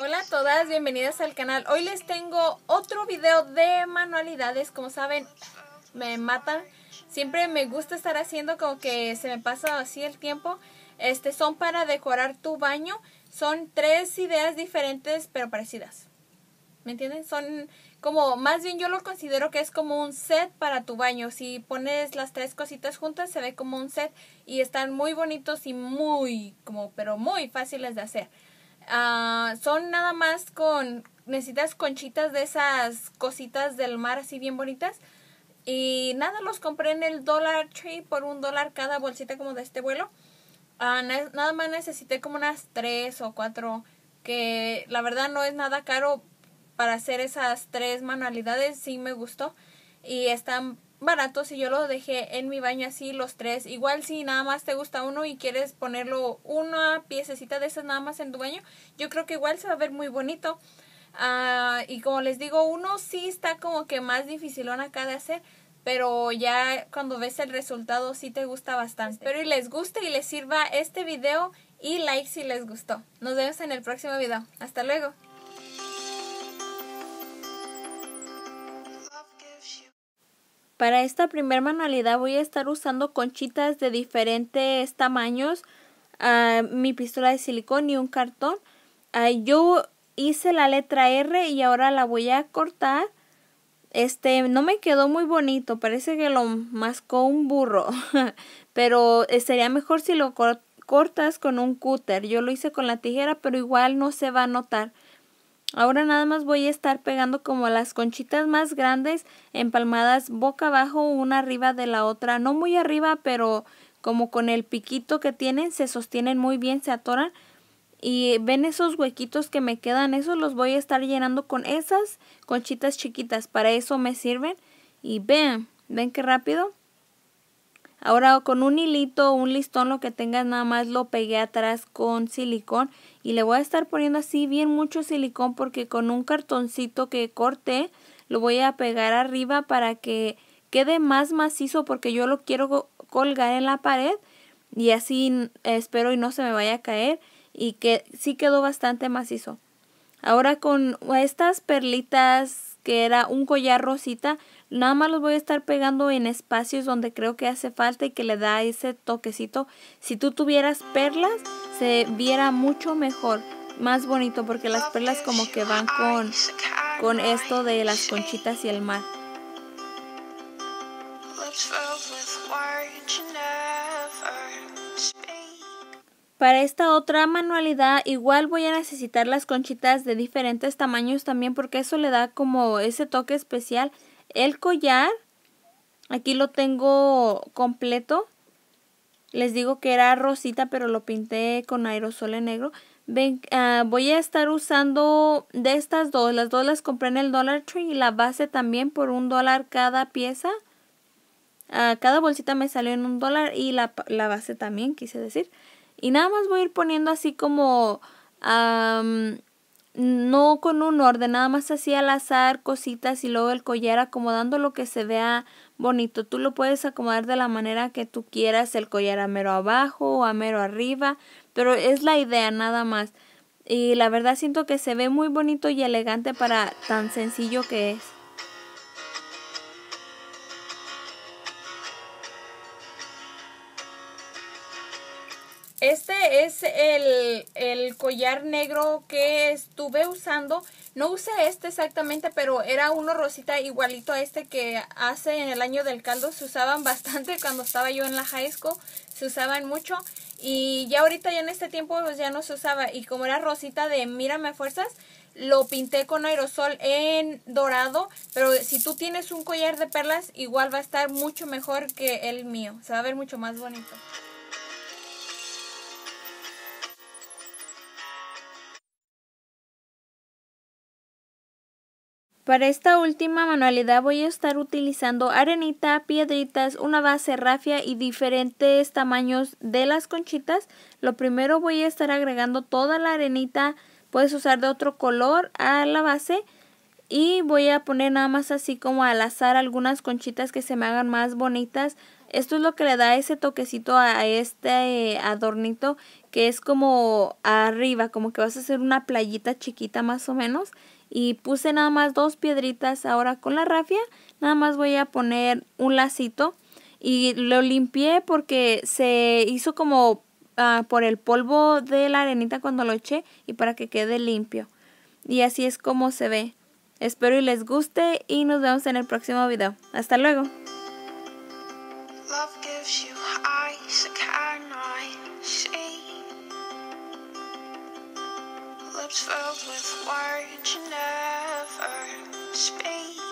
Hola a todas, bienvenidas al canal. Hoy les tengo otro video de manualidades. Como saben, me matan. Siempre me gusta estar haciendo como que se me pasa así el tiempo. Este son para decorar tu baño. Son tres ideas diferentes pero parecidas. ¿Me entiendes? Son como, más bien yo lo considero que es como un set para tu baño. Si pones las tres cositas juntas, se ve como un set y están muy bonitos y muy, como, pero muy fáciles de hacer. Ah, son nada más con, necesitas conchitas de esas cositas del mar así bien bonitas. Y nada, los compré en el Dollar Tree por un dólar cada bolsita como de este vuelo. Ah, nada más necesité como unas tres o cuatro que la verdad no es nada caro para hacer esas tres manualidades sí me gustó y están baratos y yo los dejé en mi baño así los tres. Igual si nada más te gusta uno y quieres ponerlo una piececita de esas nada más en tu baño, yo creo que igual se va a ver muy bonito. Ah, y como les digo, uno sí está como que más dificilón acá de hacer, pero ya cuando ves el resultado sí te gusta bastante. Espero y les guste y les sirva este video y like si les gustó. Nos vemos en el próximo video. Hasta luego. Para esta primer manualidad voy a estar usando conchitas de diferentes tamaños, ah, mi pistola de silicón y un cartón. Ah, yo hice la letra R y ahora la voy a cortar. Este, no me quedó muy bonito, parece que lo mascó un burro, pero eh, sería mejor si lo cortas con un cúter. Yo lo hice con la tijera, pero igual no se va a notar. Ahora nada más voy a estar pegando como las conchitas más grandes empalmadas boca abajo una arriba de la otra, no muy arriba pero como con el piquito que tienen se sostienen muy bien, se atoran y ven esos huequitos que me quedan, esos los voy a estar llenando con esas conchitas chiquitas, para eso me sirven y vean ven qué rápido Ahora con un hilito, un listón, lo que tengas, nada más lo pegué atrás con silicón. Y le voy a estar poniendo así bien mucho silicón porque con un cartoncito que corté lo voy a pegar arriba para que quede más macizo porque yo lo quiero colgar en la pared y así espero y no se me vaya a caer y que sí quedó bastante macizo. Ahora con estas perlitas que era un collar rosita, Nada más los voy a estar pegando en espacios donde creo que hace falta y que le da ese toquecito. Si tú tuvieras perlas, se viera mucho mejor, más bonito, porque las perlas como que van con, con esto de las conchitas y el mar. Para esta otra manualidad igual voy a necesitar las conchitas de diferentes tamaños también porque eso le da como ese toque especial el collar, aquí lo tengo completo. Les digo que era rosita, pero lo pinté con aerosol en negro. Ah, voy a estar usando de estas dos. Las dos las compré en el Dollar Tree y la base también por un dólar cada pieza. Ah, cada bolsita me salió en un dólar y la, base también, quise decir. Y nada más voy a ir poniendo así como no con un orden, nada más así al azar, cositas y luego el collar acomodando lo que se vea bonito. Tú lo puedes acomodar de la manera que tú quieras, el collar a mero abajo o a mero arriba, pero es la idea nada más. Y la verdad siento que se ve muy bonito y elegante para tan sencillo que es. Este es el, collar negro que estuve usando. No usé este exactamente, pero era uno rosita igualito a este que hace en el año del caldo. Se usaban bastante cuando estaba yo en la high school. Se usaban mucho. Y ya ahorita, ya en este tiempo, pues ya no se usaba. Y como era rosita de Mírame Fuerzas, lo pinté con aerosol en dorado, pero si tú tienes un collar de perlas, igual va a estar mucho mejor que el mío, se va a ver mucho más bonito. Para esta última manualidad voy a estar utilizando arenita, piedritas, una base rafia y diferentes tamaños de las conchitas. Lo primero voy a estar agregando toda la arenita, puedes usar de otro color a la base y voy a poner nada más así como al azar algunas conchitas que se me hagan más bonitas esto es lo que le da ese toquecito a este adornito que es como arriba, como que vas a hacer una playita chiquita más o menos. Y puse nada más dos piedritas ahora con la rafia. Nada más voy a poner un lacito y lo limpié porque se hizo como ah, por el polvo de la arenita cuando lo eché y para que quede limpio. Y así es como se ve. Espero y les guste y nos vemos en el próximo video. Hasta luego. Love gives you eyes Can I see. Lips filled with words you never speak.